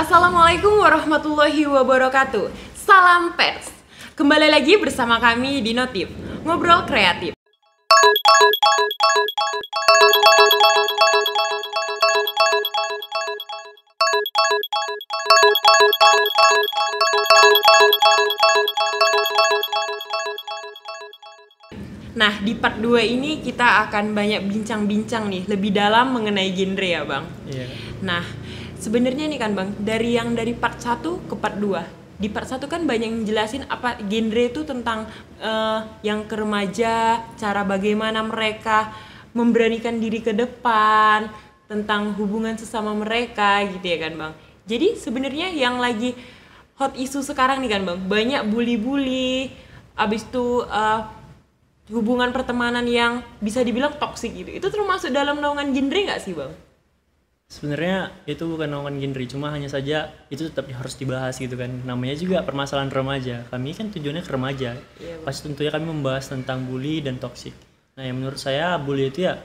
Assalamualaikum warahmatullahi wabarakatuh. Salam pers. Kembali lagi bersama kami di Notif, ngobrol kreatif. Nah, di part 2 ini kita akan banyak bincang-bincang nih lebih dalam mengenai genre ya, Bang. Iya. Nah, sebenarnya nih kan Bang, dari yang dari part 1 ke part 2 di part satu kan banyak yang jelasin apa genre itu tentang uh, yang ke remaja, cara bagaimana mereka memberanikan diri ke depan, tentang hubungan sesama mereka gitu ya kan Bang. Jadi sebenarnya yang lagi hot isu sekarang nih kan Bang, banyak bully-bully, abis itu uh, hubungan pertemanan yang bisa dibilang toksik gitu. Itu termasuk dalam naungan genre nggak sih Bang? sebenarnya itu bukan naungan genre cuma hanya saja itu tetap harus dibahas gitu kan namanya juga permasalahan remaja kami kan tujuannya ke remaja iya, pasti tentunya kami membahas tentang bully dan toxic nah yang menurut saya bully itu ya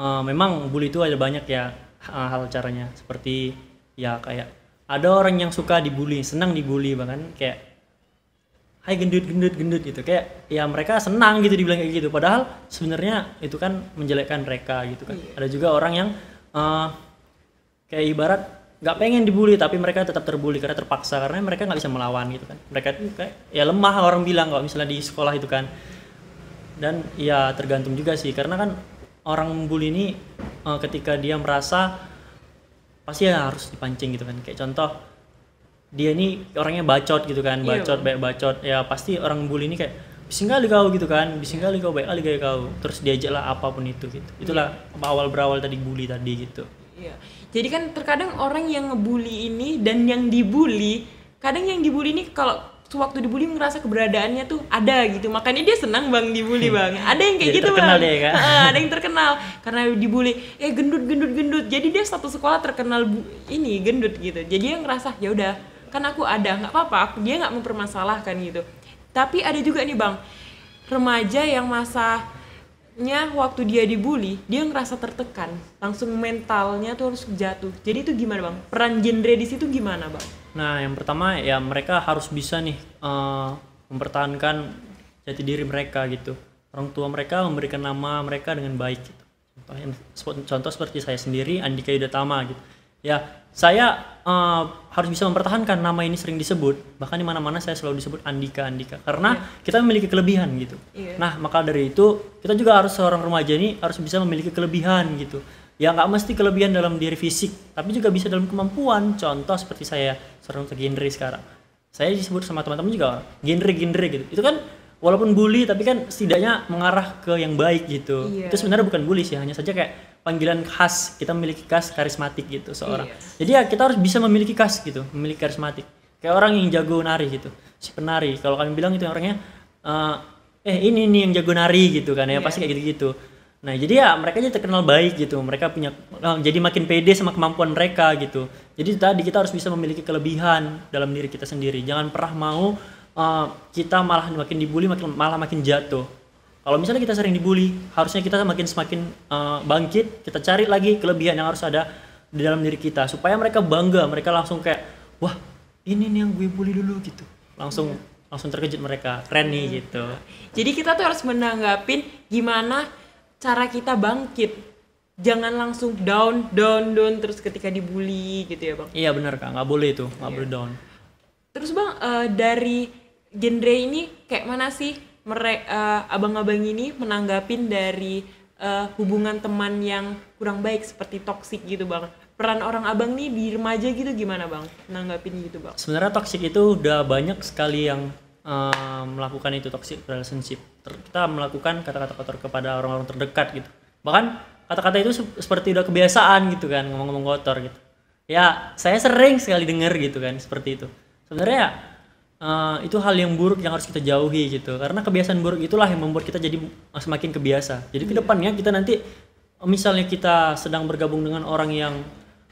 uh, memang bully itu ada banyak ya hal, hal caranya seperti ya kayak ada orang yang suka dibully senang dibully bahkan kayak hai gendut gendut gendut gitu kayak ya mereka senang gitu dibilang kayak gitu padahal sebenarnya itu kan menjelekkan mereka gitu kan iya. ada juga orang yang uh, kayak ibarat nggak pengen dibully tapi mereka tetap terbully karena terpaksa karena mereka nggak bisa melawan gitu kan mereka itu kayak ya lemah orang bilang kalau misalnya di sekolah itu kan dan ya tergantung juga sih karena kan orang bully ini eh, ketika dia merasa pasti ya harus dipancing gitu kan kayak contoh dia ini orangnya bacot gitu kan iya, bacot baik bacot ya pasti orang bully ini kayak bising kali kau gitu kan bising kali kau baik kali kau terus diajaklah apapun itu gitu itulah iya. awal berawal tadi bully tadi gitu iya jadi kan terkadang orang yang ngebully ini dan yang dibully kadang yang dibully ini kalau sewaktu dibully ngerasa keberadaannya tuh ada gitu makanya dia senang bang dibully hmm. bang ada yang kayak jadi gitu terkenal bang deh, kan? Uh, ada yang terkenal karena dibully eh gendut gendut gendut jadi dia satu sekolah terkenal bu ini gendut gitu jadi yang ngerasa ya udah kan aku ada nggak apa-apa aku dia nggak mempermasalahkan gitu tapi ada juga nih bang remaja yang masa nya waktu dia dibully dia ngerasa tertekan langsung mentalnya tuh harus jatuh jadi itu gimana bang peran genre di situ gimana bang nah yang pertama ya mereka harus bisa nih uh, mempertahankan jati diri mereka gitu orang tua mereka memberikan nama mereka dengan baik gitu contoh, contoh seperti saya sendiri Andika Yudatama gitu ya saya uh, harus bisa mempertahankan nama ini sering disebut bahkan di mana-mana saya selalu disebut Andika Andika karena yeah. kita memiliki kelebihan gitu yeah. nah maka dari itu kita juga harus seorang remaja ini harus bisa memiliki kelebihan gitu ya nggak mesti kelebihan dalam diri fisik tapi juga bisa dalam kemampuan contoh seperti saya seorang genre sekarang saya disebut sama teman-teman juga genre genre gitu itu kan walaupun bully tapi kan setidaknya mengarah ke yang baik gitu iya. itu sebenarnya bukan bully sih hanya saja kayak panggilan khas kita memiliki khas karismatik gitu seorang iya. jadi ya kita harus bisa memiliki khas gitu memiliki karismatik kayak orang yang jago nari gitu si penari kalau kami bilang itu orangnya eh, eh ini nih yang jago nari gitu kan ya iya. pasti kayak gitu gitu nah jadi ya mereka jadi terkenal baik gitu mereka punya eh, jadi makin pede sama kemampuan mereka gitu jadi tadi kita harus bisa memiliki kelebihan dalam diri kita sendiri jangan pernah mau Eh, kita malah makin dibully makin malah makin jatuh kalau misalnya kita sering dibully harusnya kita makin semakin uh, bangkit kita cari lagi kelebihan yang harus ada di dalam diri kita supaya mereka bangga mereka langsung kayak wah ini nih yang gue bully dulu gitu langsung yeah. langsung terkejut mereka keren nih yeah. gitu jadi kita tuh harus menanggapin gimana cara kita bangkit jangan langsung down down down terus ketika dibully gitu ya bang iya benar kak nggak boleh itu nggak yeah. boleh down terus bang uh, dari genre ini kayak mana sih mereka uh, eh, abang-abang ini menanggapin dari uh, hubungan teman yang kurang baik seperti toksik gitu bang peran orang abang nih di remaja gitu gimana bang menanggapin gitu bang sebenarnya toksik itu udah banyak sekali yang uh, melakukan itu toxic relationship Ter kita melakukan kata-kata kotor kepada orang-orang terdekat gitu bahkan kata-kata itu seperti udah kebiasaan gitu kan ngomong-ngomong kotor gitu ya saya sering sekali dengar gitu kan seperti itu sebenarnya uh, itu hal yang buruk yang harus kita jauhi gitu karena kebiasaan buruk itulah yang membuat kita jadi semakin kebiasa jadi yeah. kedepannya hmm. kita nanti misalnya kita sedang bergabung dengan orang yang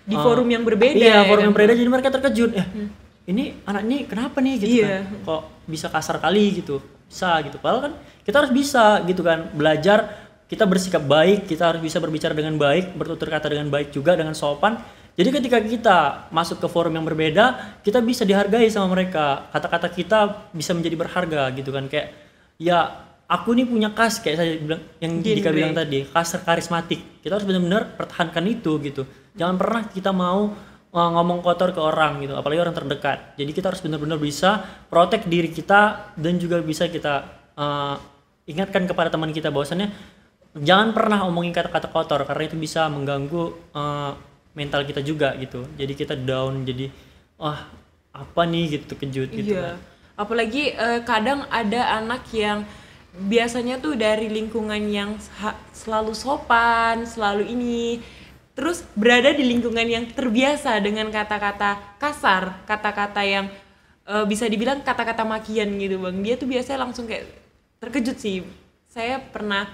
di uh, forum yang berbeda iya ya forum yang kan, berbeda jadi mereka terkejut eh hmm. ini anak ini kenapa nih gitu yeah. kan kok bisa kasar kali gitu bisa gitu padahal kan kita harus bisa gitu kan belajar kita bersikap baik kita harus bisa berbicara dengan baik bertutur kata dengan baik juga dengan sopan jadi ketika kita masuk ke forum yang berbeda, kita bisa dihargai sama mereka. Kata-kata kita bisa menjadi berharga gitu kan kayak ya aku nih punya kas kayak saya bilang yang Genre. Dika bilang tadi, kas karismatik. Kita harus benar-benar pertahankan itu gitu. Jangan pernah kita mau e, ngomong kotor ke orang gitu, apalagi orang terdekat. Jadi kita harus benar-benar bisa protek diri kita dan juga bisa kita uh, ingatkan kepada teman kita bahwasannya jangan pernah omongin kata-kata kotor karena itu bisa mengganggu uh, mental kita juga gitu jadi kita down jadi wah apa nih gitu kejut gitu iya. Kan. apalagi uh, kadang ada anak yang biasanya tuh dari lingkungan yang selalu sopan selalu ini terus berada di lingkungan yang terbiasa dengan kata-kata kasar kata-kata yang uh, bisa dibilang kata-kata makian gitu bang dia tuh biasanya langsung kayak terkejut sih saya pernah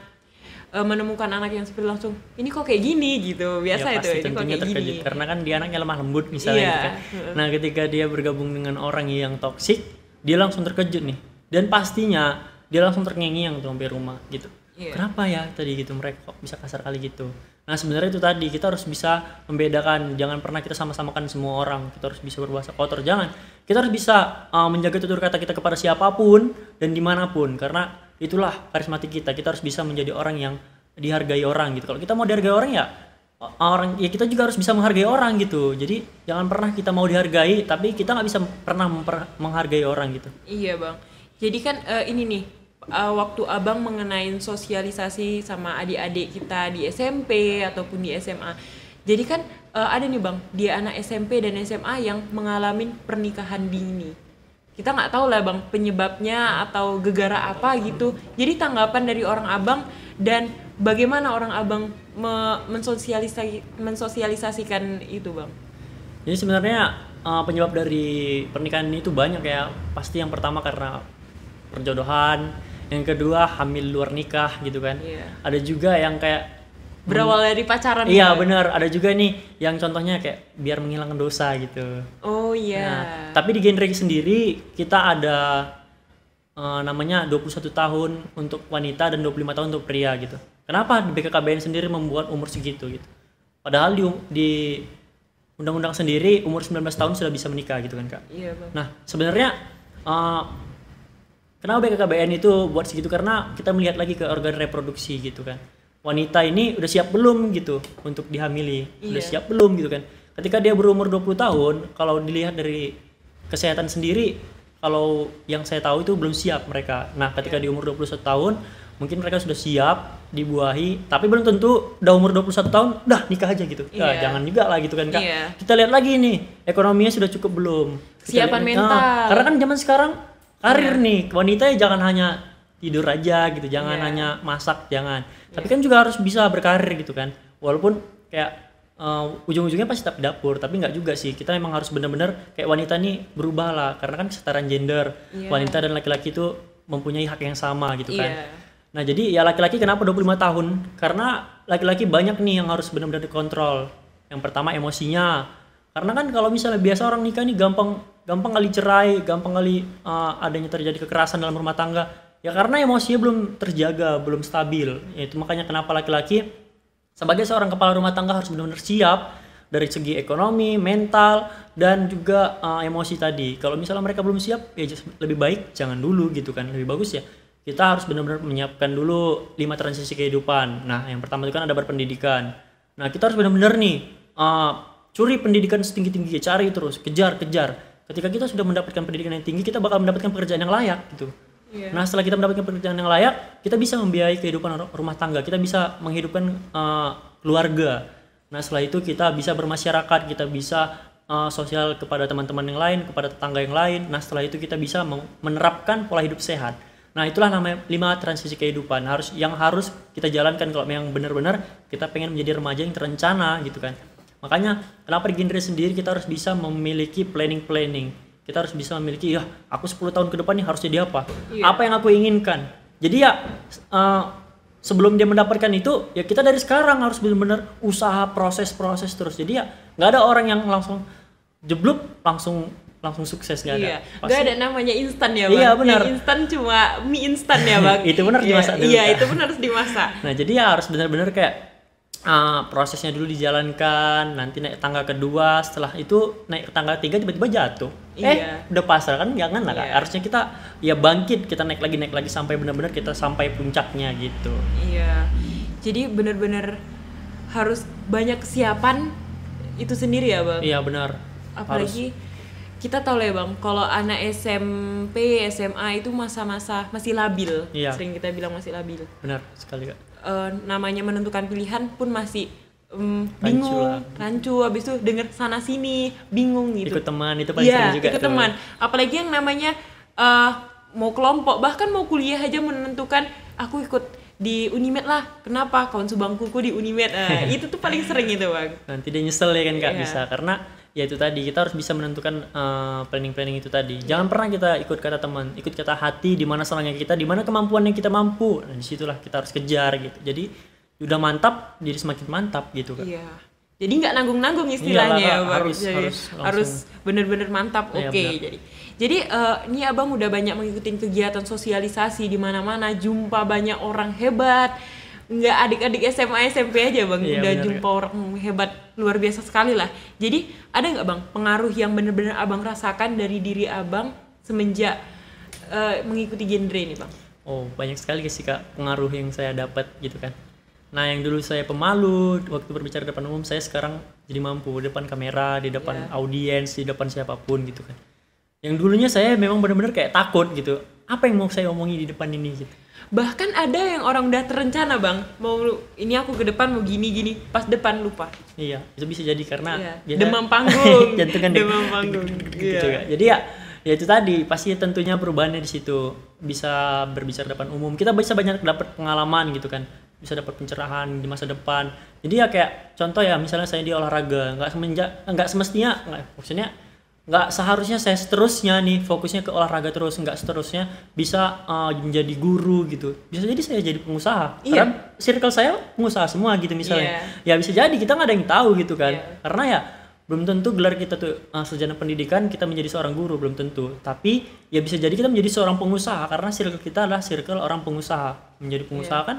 Eh, menemukan anak yang seperti langsung ini kok kayak gini gitu biasa ya, itu ini kok kayak terkejut. gini karena kan dia anaknya lemah lembut misalnya yeah. gitu kan nah ketika dia bergabung dengan orang yang toksik dia langsung terkejut nih dan pastinya dia langsung terngiang-ngiang tuh sampai rumah gitu yeah. kenapa ya tadi gitu mereka kok bisa kasar kali gitu Nah sebenarnya itu tadi kita harus bisa membedakan, jangan pernah kita sama-samakan semua orang. Kita harus bisa berbahasa kotor, jangan. Kita harus bisa uh, menjaga tutur kata kita kepada siapapun dan dimanapun, karena itulah karismatik kita kita harus bisa menjadi orang yang dihargai orang gitu kalau kita mau dihargai orang ya orang ya kita juga harus bisa menghargai orang gitu jadi jangan pernah kita mau dihargai tapi kita nggak bisa pernah menghargai orang gitu iya bang jadi kan uh, ini nih uh, waktu abang mengenai sosialisasi sama adik-adik kita di SMP ataupun di SMA jadi kan uh, ada nih bang dia anak SMP dan SMA yang mengalami pernikahan dini kita nggak tahu lah bang penyebabnya atau gegara apa gitu jadi tanggapan dari orang abang dan bagaimana orang abang me mensosialisasi mensosialisasikan itu bang jadi sebenarnya uh, penyebab dari pernikahan ini itu banyak ya pasti yang pertama karena perjodohan yang kedua hamil luar nikah gitu kan yeah. ada juga yang kayak berawal dari pacaran iya kan? bener ada juga nih yang contohnya kayak biar menghilangkan dosa gitu oh iya nah, tapi di genre sendiri kita ada uh, namanya 21 tahun untuk wanita dan 25 tahun untuk pria gitu kenapa di BKKBN sendiri membuat umur segitu gitu padahal di, um-, di undang-undang sendiri umur 19 tahun sudah bisa menikah gitu kan kak iya bang nah sebenarnya uh, kenapa BKKBN itu buat segitu karena kita melihat lagi ke organ reproduksi gitu kan wanita ini udah siap belum gitu untuk dihamili iya. udah siap belum gitu kan ketika dia berumur 20 tahun kalau dilihat dari kesehatan sendiri kalau yang saya tahu itu belum siap mereka nah ketika iya. di umur 21 tahun mungkin mereka sudah siap dibuahi tapi belum tentu udah umur 21 tahun udah nikah aja gitu yeah. nah, jangan juga lah gitu kan kak yeah. kita lihat lagi nih ekonominya sudah cukup belum kesiapan mental nah, karena kan zaman sekarang karir yeah. nih wanita ya jangan hanya tidur aja gitu jangan yeah. hanya masak jangan yeah. tapi iya. kan juga harus bisa berkarir gitu kan walaupun kayak uh, ujung-ujungnya pasti tetap dapur tapi nggak juga sih kita memang harus bener-bener kayak wanita nih berubah lah karena kan kesetaraan gender yeah. wanita dan laki-laki itu mempunyai hak yang sama gitu kan yeah. nah jadi ya laki-laki kenapa 25 tahun karena laki-laki banyak nih yang harus benar-benar dikontrol yang pertama emosinya karena kan kalau misalnya biasa orang nikah nih gampang gampang kali cerai gampang kali uh, adanya terjadi kekerasan dalam rumah tangga ya karena emosinya belum terjaga belum stabil itu makanya kenapa laki-laki sebagai seorang kepala rumah tangga harus benar-benar siap dari segi ekonomi, mental, dan juga uh, emosi tadi. Kalau misalnya mereka belum siap, ya lebih baik jangan dulu gitu kan, lebih bagus ya. Kita harus benar-benar menyiapkan dulu lima transisi kehidupan. Nah, yang pertama itu kan ada berpendidikan. Nah, kita harus benar-benar nih uh, curi pendidikan setinggi tinggi cari terus, kejar, kejar. Ketika kita sudah mendapatkan pendidikan yang tinggi, kita bakal mendapatkan pekerjaan yang layak gitu. Yeah. Nah setelah kita mendapatkan pekerjaan yang layak, kita bisa membiayai kehidupan rumah tangga, kita bisa menghidupkan uh, keluarga. Nah setelah itu kita bisa bermasyarakat, kita bisa uh, sosial kepada teman-teman yang lain, kepada tetangga yang lain. Nah setelah itu kita bisa menerapkan pola hidup sehat. Nah itulah namanya lima transisi kehidupan harus yang harus kita jalankan kalau memang benar-benar kita pengen menjadi remaja yang terencana gitu kan. Makanya kenapa di sendiri kita harus bisa memiliki planning-planning kita harus bisa memiliki ya aku 10 tahun ke depan nih harus jadi apa yeah. apa yang aku inginkan jadi ya uh, sebelum dia mendapatkan itu ya kita dari sekarang harus benar-benar usaha proses-proses terus jadi ya nggak ada orang yang langsung jeblok langsung langsung sukses gak iya. ada gak nggak ada namanya instan ya iya, bang iya benar ya, instan cuma mie instan ya bang itu benar iya. dimasak iya, dulu iya itu benar harus dimasak nah jadi ya harus benar-benar kayak uh, prosesnya dulu dijalankan nanti naik tangga kedua setelah itu naik tangga tiga tiba-tiba jatuh eh, iya. eh udah pasrah kan jangan lah iya. kan harusnya kita ya bangkit kita naik lagi naik lagi sampai benar-benar kita sampai puncaknya gitu iya jadi benar-benar harus banyak kesiapan itu sendiri ya bang iya benar apalagi harus kita tahu ya bang kalau anak SMP SMA itu masa-masa masih labil iya. sering kita bilang masih labil benar sekali kak uh, namanya menentukan pilihan pun masih um, bingung, rancu, rancu abis itu denger sana sini, bingung gitu. Ikut teman itu paling ya, sering juga. Ikut teman. Apalagi yang namanya uh, mau kelompok, bahkan mau kuliah aja menentukan aku ikut di Unimed lah. Kenapa kawan subangkuku di Unimed? Nah, itu tuh paling sering itu, Bang. Nanti dia nyesel ya kan Kak yeah. bisa karena ya itu tadi kita harus bisa menentukan eh, planning planning planning itu tadi yeah. jangan pernah kita ikut kata teman ikut kata hati di mana salahnya kita di mana kemampuan yang kita mampu nah disitulah kita harus kejar gitu jadi udah mantap jadi semakin mantap gitu kan yeah. jadi nggak nanggung nanggung iya, istilahnya Iyalah, ya, harus jadi, harus langsung. harus bener-bener mantap iya, oke okay, ya, jadi jadi uh, ini abang udah banyak mengikuti kegiatan sosialisasi di mana-mana jumpa banyak orang hebat nggak adik-adik SMA SMP aja bang iya, udah bener, jumpa gak? orang hebat luar biasa sekali lah jadi ada nggak bang pengaruh yang bener-bener abang rasakan dari diri abang semenjak uh, mengikuti genre ini bang oh banyak sekali sih kak pengaruh yang saya dapat gitu kan nah yang dulu saya pemalu waktu berbicara di depan umum saya sekarang jadi mampu di depan kamera di depan yeah. audiens di depan siapapun gitu kan yang dulunya saya memang benar-benar kayak takut gitu apa yang mau saya omongi di depan ini gitu bahkan ada yang orang udah terencana bang mau ini aku ke depan mau gini gini pas depan lupa iya itu bisa jadi karena iya. iya kan demam panggung jantungan demam panggung gitu iya. jadi ya ya itu tadi pasti tentunya perubahannya di situ bisa berbicara depan umum kita bisa banyak dapat pengalaman gitu kan bisa dapat pencerahan di masa depan jadi ya kayak contoh ya misalnya saya di olahraga nggak semenjak nggak semestinya nggak maksudnya nggak seharusnya saya seterusnya nih fokusnya ke olahraga terus nggak seterusnya bisa uh, menjadi guru gitu bisa jadi saya jadi pengusaha iya. karena circle saya pengusaha semua gitu misalnya yeah. ya bisa jadi kita nggak ada yang tahu gitu kan yeah. karena ya belum tentu gelar kita tuh uh, sarjana pendidikan kita menjadi seorang guru belum tentu tapi ya bisa jadi kita menjadi seorang pengusaha karena circle kita adalah circle orang pengusaha menjadi pengusaha yeah. kan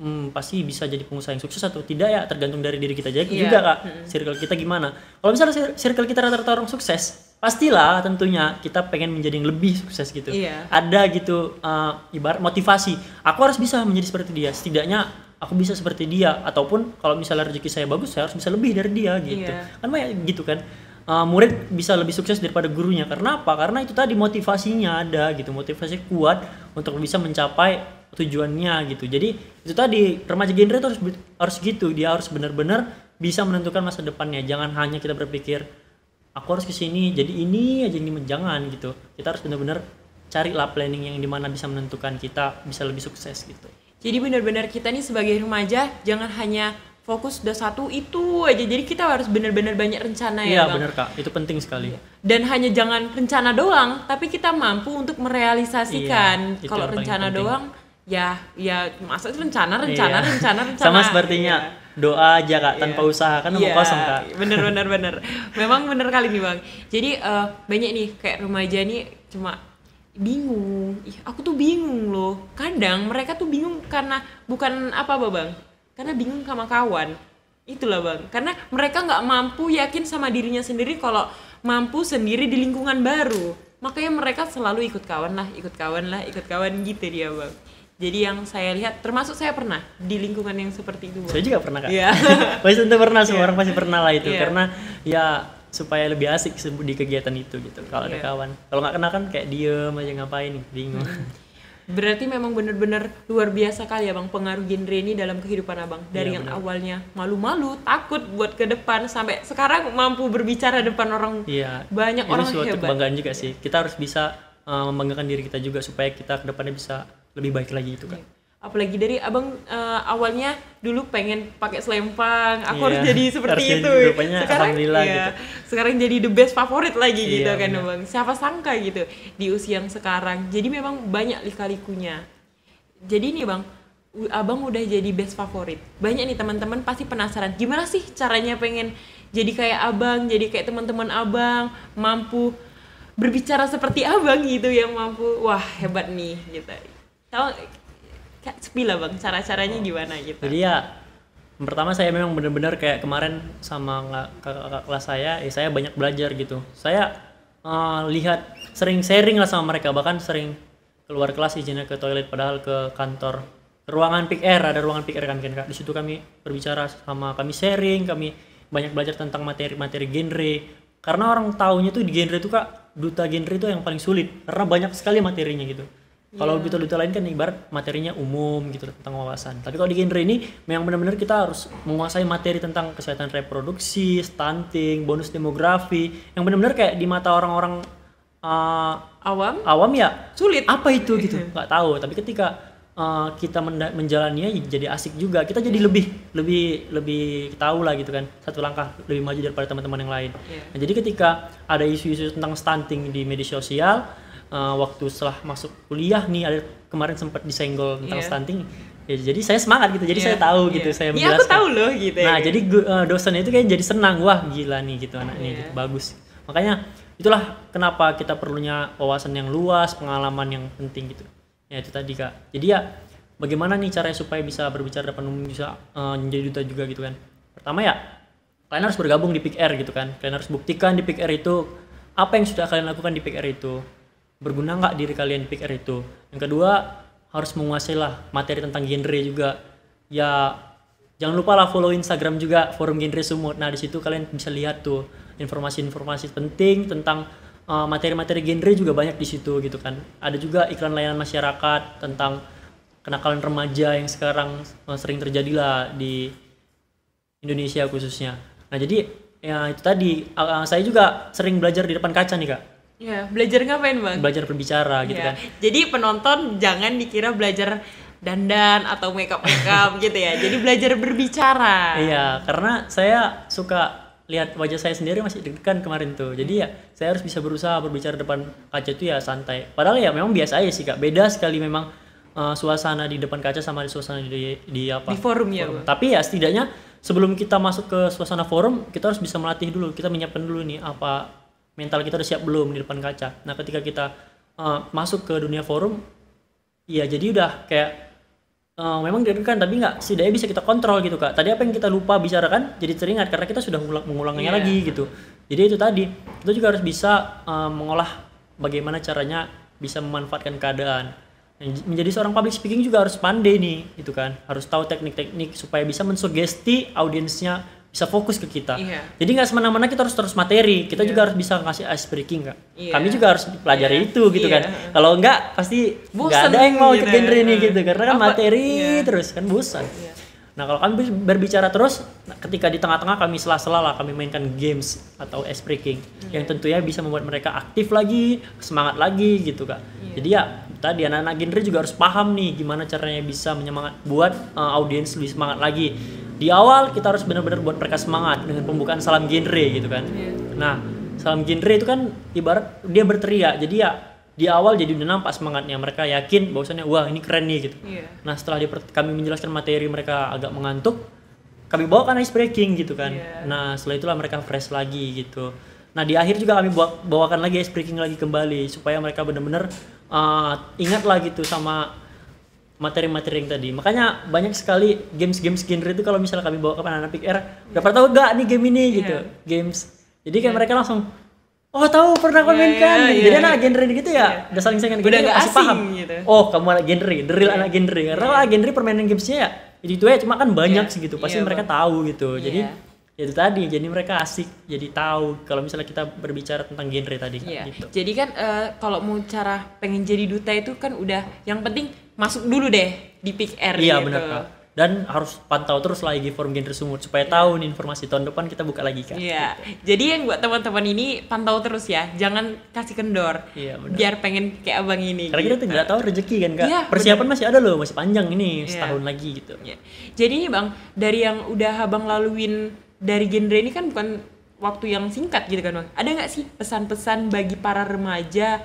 hmm, pasti bisa jadi pengusaha yang sukses atau tidak ya tergantung dari diri kita jadi iya. yeah. juga kak hmm. circle kita gimana kalau misalnya circle kita rata-rata orang sukses pastilah tentunya kita pengen menjadi yang lebih sukses gitu yeah. ada gitu uh, ibarat motivasi aku harus bisa menjadi seperti dia setidaknya aku bisa seperti dia ataupun kalau misalnya rezeki saya bagus saya harus bisa lebih dari dia gitu yeah. kan banyak gitu kan uh, murid bisa lebih sukses daripada gurunya karena apa karena itu tadi motivasinya ada gitu motivasi kuat untuk bisa mencapai tujuannya gitu jadi itu tadi remaja genre itu harus harus gitu dia harus benar-benar bisa menentukan masa depannya jangan hanya kita berpikir aku harus kesini, jadi ini aja ini jangan gitu kita harus benar-benar cari lah planning yang dimana bisa menentukan kita bisa lebih sukses gitu jadi benar-benar kita nih sebagai remaja jangan hanya fokus udah satu itu aja jadi kita harus benar-benar banyak rencana ya, Iya benar kak itu penting sekali iya. dan hanya jangan rencana doang tapi kita mampu untuk merealisasikan iya, kalau rencana doang ya ya masa rencana rencana iya. rencana rencana sama sepertinya iya. doa aja kak tanpa iya. usaha kan iya. kosong kak bener bener bener memang bener kali nih bang jadi uh, banyak nih kayak remaja nih cuma bingung Ih, aku tuh bingung loh kadang mereka tuh bingung karena bukan apa apa bang karena bingung sama kawan itulah bang karena mereka nggak mampu yakin sama dirinya sendiri kalau mampu sendiri di lingkungan baru makanya mereka selalu ikut kawan lah ikut kawan lah ikut kawan gitu dia bang jadi yang saya lihat, termasuk saya pernah di lingkungan yang seperti itu. Saya juga pernah kan. Iya. pasti tentu pernah, semua yeah. orang pasti pernah lah itu. Yeah. Karena ya supaya lebih asik di kegiatan itu gitu. Kalau yeah. ada iya. kawan, kalau nggak kenal kan kayak diem aja ngapain, bingung. Hmm. Berarti memang bener-bener luar biasa kali ya bang pengaruh genre ini dalam kehidupan abang. Dari yeah, yang bener. awalnya malu-malu, takut buat ke depan sampai sekarang mampu berbicara depan orang yeah. banyak Ini orang suatu kebanggaan juga sih. Kita harus bisa eh, membanggakan diri kita juga supaya kita kedepannya bisa lebih baik lagi itu kan. Iya. Apalagi dari abang uh, awalnya dulu pengen pakai selempang, aku yeah. harus iya. jadi seperti harus itu. Jadi, rupanya, sekarang alhamdulillah ya, gitu. Sekarang jadi the best favorit lagi yeah, gitu kan abang. Siapa sangka gitu di usia yang sekarang. Jadi memang banyak likalikunya. Jadi nih bang, abang udah jadi best favorit. Banyak nih teman-teman pasti penasaran gimana sih caranya pengen jadi kayak abang, jadi kayak teman-teman abang, mampu berbicara seperti abang gitu yang mampu wah hebat nih gitu tahu kayak sepi lah bang cara-caranya gimana gitu jadi ya pertama saya memang benar-benar kayak kemarin sama kakak kelas saya eh, saya banyak belajar gitu saya uh, lihat sering sharing lah sama mereka bahkan sering keluar kelas izinnya ke toilet padahal ke kantor ruangan pick air ada ruangan pick air kan kan di situ kami berbicara sama kami sharing kami banyak belajar tentang materi-materi genre karena orang taunya tuh di genre itu kak duta genre itu yang paling sulit karena banyak sekali materinya gitu kalau yeah. Iya. gitu-gitu lain kan ibarat materinya umum gitu tentang wawasan. Tapi kalau di genre ini memang benar-benar kita harus menguasai materi tentang kesehatan reproduksi, stunting, bonus demografi yang benar-benar kayak di mata orang-orang uh, awam awam ya sulit. Apa itu gitu? Gak tahu. Tapi ketika uh, kita menjalannya jadi asik juga kita jadi yeah. lebih lebih lebih tahu lah gitu kan satu langkah lebih maju daripada teman-teman yang lain yeah. nah, jadi ketika ada isu-isu tentang stunting di media sosial uh, waktu setelah masuk kuliah nih ada kemarin sempat disenggol tentang yeah. stunting ya jadi saya semangat gitu jadi yeah. saya tahu yeah. gitu iya. saya iya, menjelaskan aku tahu loh gitu ya. nah ya. jadi uh, eh, dosennya itu kayak jadi senang wah gila nih gitu anak yeah. gitu iya. bagus makanya itulah kenapa kita perlunya wawasan yang luas pengalaman yang penting gitu ya itu tadi kak jadi ya bagaimana nih caranya supaya bisa berbicara depan umum bisa uh, menjadi duta juga gitu kan pertama ya kalian harus bergabung di PIKR gitu kan kalian harus buktikan di PIKR itu apa yang sudah kalian lakukan di PIKR itu berguna nggak diri kalian pikir itu yang kedua harus menguasai lah materi tentang genre juga ya jangan lupa lah follow Instagram juga forum genre sumut nah di situ kalian bisa lihat tuh informasi-informasi penting tentang eh, materi-materi uh, genre juga banyak di situ gitu kan ada juga iklan layanan masyarakat tentang kenakalan remaja yang sekarang eh, sering terjadi lah di Indonesia khususnya nah jadi ya itu tadi uh, saya juga sering belajar di depan kaca nih kak Ya, belajar ngapain bang? Belajar berbicara gitu iya. kan. Jadi penonton jangan dikira belajar dandan atau makeup makeup gitu ya. Jadi belajar berbicara. Iya, karena saya suka lihat wajah saya sendiri masih deg-degan kemarin tuh. Jadi ya saya harus bisa berusaha berbicara depan kaca tuh ya santai. Padahal ya memang biasa aja sih kak. Beda sekali memang uh, suasana di depan kaca sama di suasana di, di apa? Di forum, ya. Forum. Tapi ya setidaknya sebelum kita masuk ke suasana forum kita harus bisa melatih dulu. Kita menyiapkan dulu nih apa mental kita udah siap belum di depan kaca nah ketika kita uh, masuk ke dunia forum ya jadi udah kayak uh, memang kan, tapi nggak setidaknya bisa kita kontrol gitu kak tadi apa yang kita lupa bicarakan jadi teringat karena kita sudah mengulang mengulangnya yeah. lagi gitu jadi itu tadi kita juga harus bisa uh, mengolah bagaimana caranya bisa memanfaatkan keadaan menjadi seorang public speaking juga harus pandai nih gitu kan harus tahu teknik-teknik supaya bisa mensugesti audiensnya bisa fokus ke kita. Yeah. Jadi nggak semena-mena kita harus terus materi. Kita yeah. juga iya. harus bisa ngasih ice breaking kak Yeah. Kami juga harus pelajari yeah. itu gitu yeah. kan. Iya. Kalau nggak pasti nggak ada yang mau ikut gitu. genre ya. ini gitu karena kan Apa? materi yeah. terus kan bosan. Yeah. Nah kalau kami berbicara terus, nah, ketika di tengah-tengah kami sela-sela lah kami mainkan games atau ice breaking yeah. yang iya. tentunya bisa membuat mereka aktif lagi, semangat lagi gitu kak. Yeah. Jadi ya tadi anak-anak genre juga harus paham nih gimana caranya bisa menyemangat buat uh, audiens lebih semangat lagi di awal kita harus benar-benar buat mereka semangat dengan pembukaan salam genre gitu kan yeah. nah salam genre itu kan ibarat dia berteriak jadi ya di awal jadi udah nampak semangatnya mereka yakin bahwasannya wah ini keren nih gitu yeah. nah setelah kami menjelaskan materi mereka agak mengantuk kami bawa bawakan ice breaking gitu kan yeah. nah setelah itulah mereka fresh lagi gitu nah di akhir juga kami bawa bawakan lagi ice breaking lagi kembali supaya mereka benar-benar uh, eh, ingat gitu sama materi-materi yang tadi. Makanya banyak sekali games-games genre itu kalau misalnya kami bawa ke anak pikir, udah yeah. pernah tahu gak nih game ini yeah. gitu, iya. games. Jadi kayak yeah. mereka langsung Oh tahu pernah yeah, komen kan. Yeah, Jadi yeah. anak genre gitu ya, yeah. udah saling saling gitu, udah gak asing, paham. Gitu. Oh kamu anak genre, the real yeah. anak genre. Karena yeah. genre permainan gamesnya ya, itu ya cuma kan banyak yeah. sih gitu, pasti yeah, mereka tahu gitu. Jadi iya itu tadi jadi mereka asik jadi tahu kalau misalnya kita berbicara tentang genre tadi kan gitu. jadi kan uh, kalau mau cara pengen jadi duta itu kan udah yang penting masuk dulu deh di pick air iya gitu. benar kak dan harus pantau terus lagi forum genre sumur supaya yeah. tahu nih informasi tahun depan kita buka lagi kan iya gitu. jadi yang buat teman-teman ini pantau terus ya jangan kasih kendor iya, yeah, benar biar pengen kayak abang ini karena gitu. kita tidak tahu rezeki kan kak yeah, iya, persiapan bener. masih ada loh masih panjang ini yeah. setahun lagi gitu yeah. jadi nih bang dari yang udah abang laluin dari genre ini kan bukan waktu yang singkat gitu kan bang ada nggak sih pesan-pesan bagi para remaja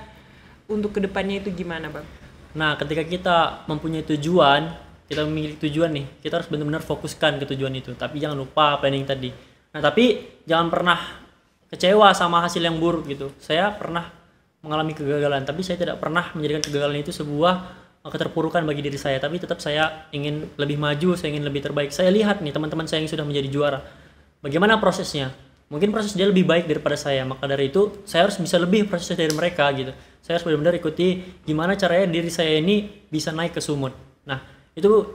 untuk kedepannya itu gimana bang nah ketika kita mempunyai tujuan kita memiliki tujuan nih kita harus benar-benar fokuskan ke tujuan itu tapi jangan lupa planning tadi nah tapi jangan pernah kecewa sama hasil yang buruk gitu saya pernah mengalami kegagalan tapi saya tidak pernah menjadikan kegagalan itu sebuah eh, keterpurukan bagi diri saya tapi tetap saya ingin lebih maju saya ingin lebih terbaik saya lihat nih teman-teman saya yang sudah menjadi juara bagaimana prosesnya mungkin proses dia lebih baik daripada saya maka dari itu saya harus bisa lebih proses dari mereka gitu saya harus benar-benar ikuti gimana caranya diri saya ini bisa naik ke sumut nah itu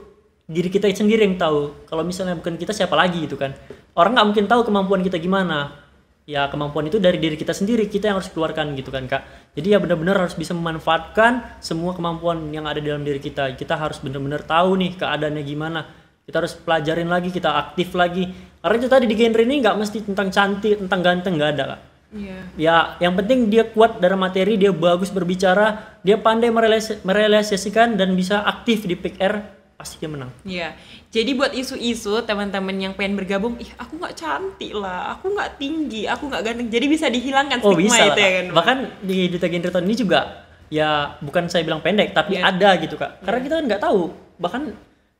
diri kita sendiri yang tahu kalau misalnya bukan kita siapa lagi gitu kan orang nggak mungkin tahu kemampuan kita gimana ya kemampuan itu dari diri kita sendiri kita yang harus keluarkan gitu kan kak jadi ya benar-benar harus bisa memanfaatkan semua kemampuan yang ada dalam diri kita kita harus benar-benar tahu nih keadaannya gimana kita harus pelajarin lagi kita aktif lagi karena itu tadi di genre ini nggak mesti tentang cantik tentang ganteng nggak ada kak Yeah. Ya, yang penting dia kuat dalam materi, dia bagus berbicara, dia pandai merealisasikan dan bisa aktif di PR pasti dia menang. Iya. Jadi buat isu-isu teman-teman yang pengen bergabung, ih aku nggak cantik lah, aku nggak tinggi, aku nggak ganteng. Jadi bisa dihilangkan oh, stigma bisa itu ya, lah, ya kan. Bahkan di duta genre tahun ini juga ya bukan saya bilang pendek, tapi yeah. ada gitu kak. Karena yeah. kita kan nggak tahu. Bahkan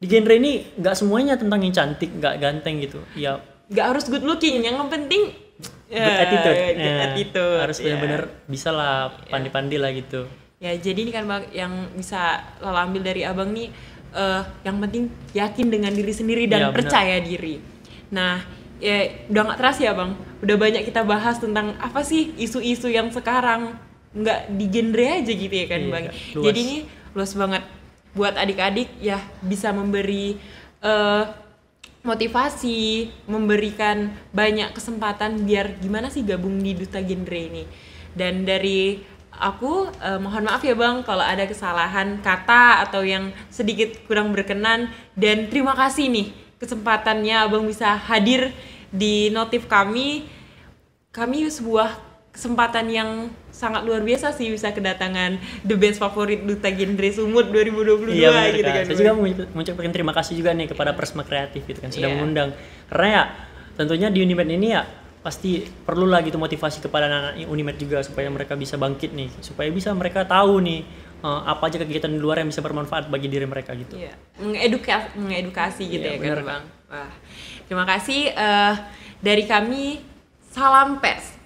di genre ini nggak semuanya tentang yang cantik nggak ganteng gitu ya nggak harus good looking yang penting good ya, attitude, yeah, good yeah. Ya, harus yeah. benar-benar bisa lah ya. pandi-pandi lah gitu ya jadi ini kan bang yang bisa lo ambil dari abang nih uh, yang penting yakin dengan diri sendiri dan ya, percaya diri nah ya udah nggak terasa ya bang udah banyak kita bahas tentang apa sih isu-isu yang sekarang nggak di genre aja gitu ya kan yeah, bang luas. jadi ini luas banget buat adik-adik ya bisa memberi uh, motivasi, memberikan banyak kesempatan biar gimana sih gabung di duta genre ini. Dan dari aku uh, mohon maaf ya Bang kalau ada kesalahan kata atau yang sedikit kurang berkenan dan terima kasih nih kesempatannya Abang bisa hadir di notif kami. Kami sebuah kesempatan yang sangat luar biasa sih bisa kedatangan the best favorit Duta Genre Sumut 2022 iya, gitu kan. Saya juga mengucapkan terima kasih juga nih kepada iya. Persma Kreatif gitu kan sudah yeah. mengundang. Karena ya tentunya di Unimed ini ya pasti perlu lah gitu motivasi kepada anak-anak Unimed juga supaya mereka bisa bangkit nih, supaya bisa mereka tahu nih eh, apa aja kegiatan di luar yang bisa bermanfaat bagi diri mereka gitu. Iya. Mengedukasi, mengedukasi gitu iya, ya kan, Bang. Wah. Terima kasih uh, dari kami salam pers